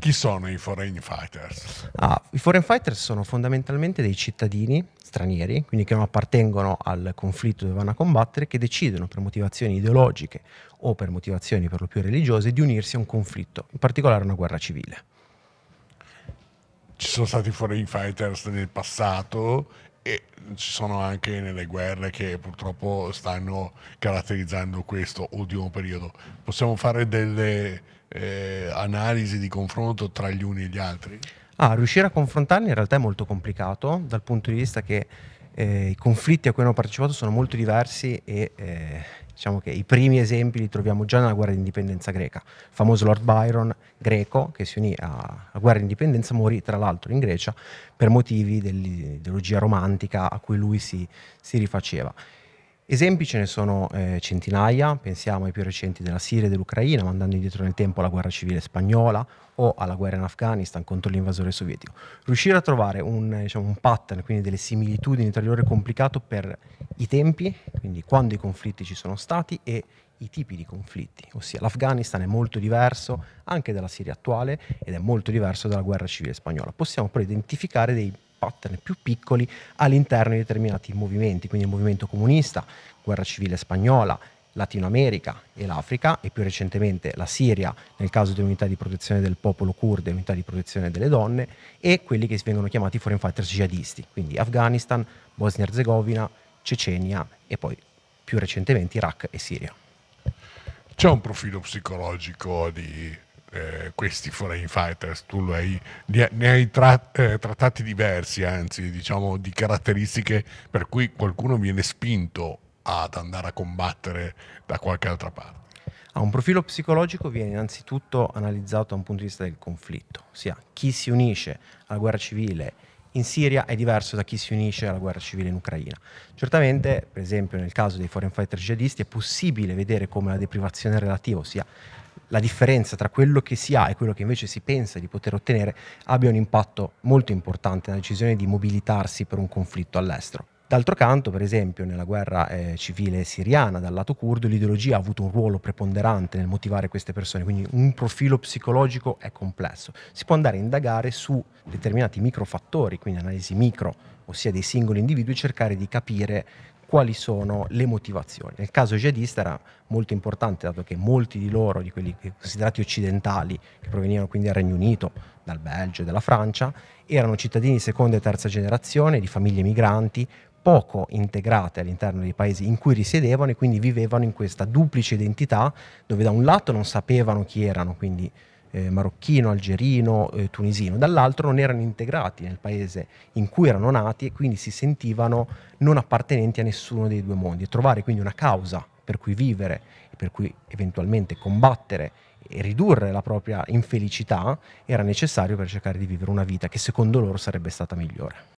Chi sono i foreign fighters? Ah, I foreign fighters sono fondamentalmente dei cittadini stranieri, quindi che non appartengono al conflitto dove vanno a combattere, che decidono per motivazioni ideologiche o per motivazioni per lo più religiose di unirsi a un conflitto, in particolare a una guerra civile. Ci sono stati foreign fighters nel passato e ci sono anche nelle guerre che purtroppo stanno caratterizzando questo ultimo periodo. Possiamo fare delle eh, analisi di confronto tra gli uni e gli altri? Ah, riuscire a confrontarli in realtà è molto complicato dal punto di vista che eh, i conflitti a cui hanno partecipato sono molto diversi e eh, Diciamo che i primi esempi li troviamo già nella guerra d'indipendenza greca. Il famoso Lord Byron, greco, che si unì alla guerra d'indipendenza, morì tra l'altro in Grecia per motivi dell'ideologia romantica a cui lui si, si rifaceva. Esempi ce ne sono eh, centinaia, pensiamo ai più recenti della Siria e dell'Ucraina, mandando indietro nel tempo alla guerra civile spagnola o alla guerra in Afghanistan contro l'invasore sovietico. Riuscire a trovare un, eh, diciamo, un pattern, quindi delle similitudini tra di loro è complicato per i tempi, quindi quando i conflitti ci sono stati e i tipi di conflitti, ossia l'Afghanistan è molto diverso anche dalla Siria attuale ed è molto diverso dalla guerra civile spagnola. Possiamo però identificare dei pattern più piccoli all'interno di determinati movimenti, quindi il movimento comunista, guerra civile spagnola, Latino America e l'Africa e più recentemente la Siria nel caso di unità di protezione del popolo curdo unità di protezione delle donne e quelli che vengono chiamati foreign fighters jihadisti, quindi Afghanistan, Bosnia-Herzegovina, Cecenia e poi più recentemente Iraq e Siria. C'è un profilo psicologico di eh, questi foreign fighters, tu hai, ne hai tra, eh, trattati diversi, anzi diciamo di caratteristiche per cui qualcuno viene spinto ad andare a combattere da qualche altra parte. A un profilo psicologico viene innanzitutto analizzato da un punto di vista del conflitto, ossia chi si unisce alla guerra civile in Siria è diverso da chi si unisce alla guerra civile in Ucraina. Certamente, per esempio, nel caso dei foreign fighter jihadisti è possibile vedere come la deprivazione relativa, ossia la differenza tra quello che si ha e quello che invece si pensa di poter ottenere abbia un impatto molto importante nella decisione di mobilitarsi per un conflitto all'estero. D'altro canto, per esempio, nella guerra eh, civile siriana dal lato curdo, l'ideologia ha avuto un ruolo preponderante nel motivare queste persone, quindi un profilo psicologico è complesso. Si può andare a indagare su determinati microfattori, quindi analisi micro, ossia dei singoli individui, e cercare di capire quali sono le motivazioni. Nel caso jihadista era molto importante, dato che molti di loro, di quelli considerati occidentali, che provenivano quindi dal Regno Unito, dal Belgio e dalla Francia, erano cittadini di seconda e terza generazione, di famiglie migranti, poco integrate all'interno dei paesi in cui risiedevano e quindi vivevano in questa duplice identità, dove da un lato non sapevano chi erano, quindi eh, marocchino, algerino, eh, tunisino, dall'altro non erano integrati nel paese in cui erano nati e quindi si sentivano non appartenenti a nessuno dei due mondi. E trovare quindi una causa per cui vivere e per cui eventualmente combattere e ridurre la propria infelicità era necessario per cercare di vivere una vita che secondo loro sarebbe stata migliore.